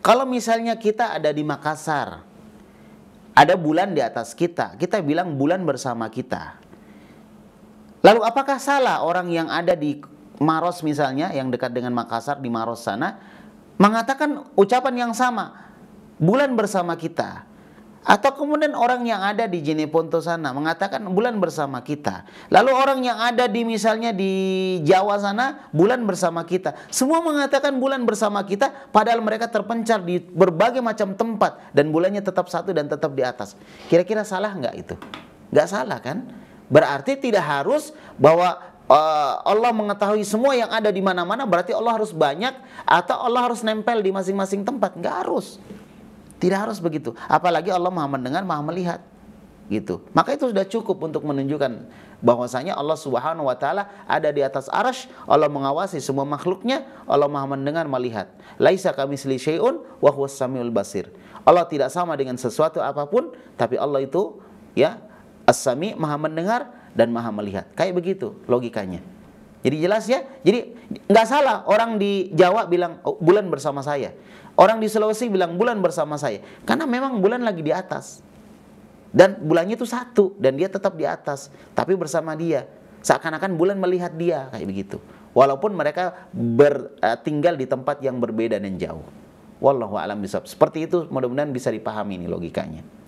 Kalau misalnya kita ada di Makassar, ada bulan di atas kita, kita bilang bulan bersama kita. Lalu apakah salah orang yang ada di Maros misalnya, yang dekat dengan Makassar di Maros sana, mengatakan ucapan yang sama, bulan bersama kita. Atau kemudian orang yang ada di Jeneponto sana mengatakan bulan bersama kita. Lalu orang yang ada di misalnya di Jawa sana bulan bersama kita. Semua mengatakan bulan bersama kita padahal mereka terpencar di berbagai macam tempat dan bulannya tetap satu dan tetap di atas. Kira-kira salah nggak itu? Nggak salah kan? Berarti tidak harus bahwa eh, Allah mengetahui semua yang ada di mana-mana berarti Allah harus banyak atau Allah harus nempel di masing-masing tempat. Nggak harus. Tidak harus begitu. Apalagi Allah Maha mendengar, Maha melihat. Gitu. Maka itu sudah cukup untuk menunjukkan bahwasanya Allah Subhanahu wa taala ada di atas arash Allah mengawasi semua makhluknya, Allah Maha mendengar, melihat. Laisa kamisli syai'un wa huwas samiul basir. Allah tidak sama dengan sesuatu apapun, tapi Allah itu ya As-Sami Maha mendengar dan Maha melihat. Kayak begitu logikanya. Jadi jelas ya. Jadi nggak salah orang di Jawa bilang oh, bulan bersama saya. Orang di Sulawesi bilang bulan bersama saya. Karena memang bulan lagi di atas. Dan bulannya itu satu dan dia tetap di atas, tapi bersama dia. Seakan-akan bulan melihat dia kayak begitu. Walaupun mereka ber, uh, tinggal di tempat yang berbeda dan jauh. Wallahu alam bisawab. Seperti itu mudah-mudahan bisa dipahami ini logikanya.